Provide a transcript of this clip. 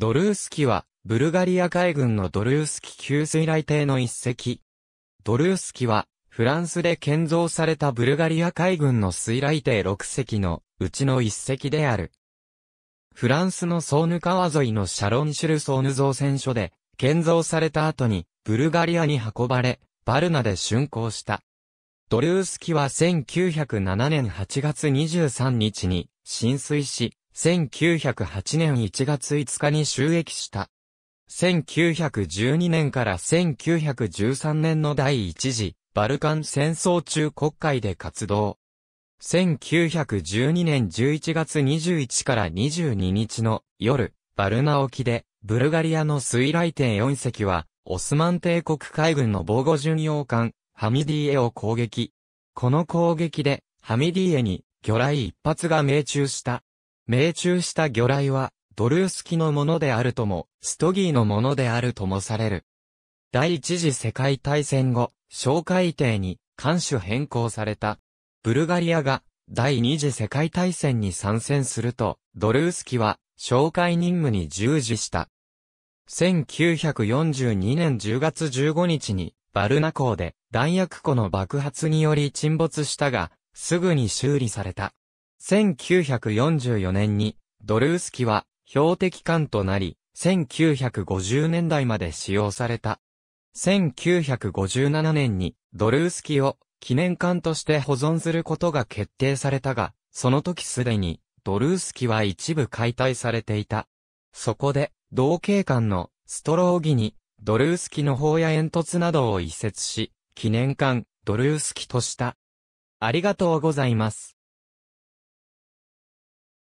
ドルースキは、ブルガリア海軍のドルースキ給水雷艇の一隻。ドルースキは、フランスで建造されたブルガリア海軍の水雷艇6隻のうちの一隻である。フランスのソーヌ川沿いのシャロンシュルソーヌ造船所で建造された後にブルガリアに運ばれ、バルナで竣工した。ドルースキは1907年8月23日に浸水し、1908年1月5日に収益した。1912年から1913年の第一次バルカン戦争中国会で活動。1912年11月21から22日の夜、バルナ沖で、ブルガリアの水雷艇4隻は、オスマン帝国海軍の防護巡洋艦、ハミディエを攻撃。この攻撃で、ハミディエに魚雷一発が命中した。命中した魚雷は、ドルースキのものであるとも、ストギーのものであるともされる。第一次世界大戦後、紹介艇に、艦種変更された。ブルガリアが、第二次世界大戦に参戦すると、ドルースキは、紹介任務に従事した。1942年10月15日に、バルナ港で弾薬庫の爆発により沈没したが、すぐに修理された。1944年にドルースキは標的艦となり、1950年代まで使用された。1957年にドルースキを記念艦として保存することが決定されたが、その時すでにドルースキは一部解体されていた。そこで、同警官のストローギにドルースキの砲や煙突などを移設し、記念艦ドルースキとした。ありがとうございます。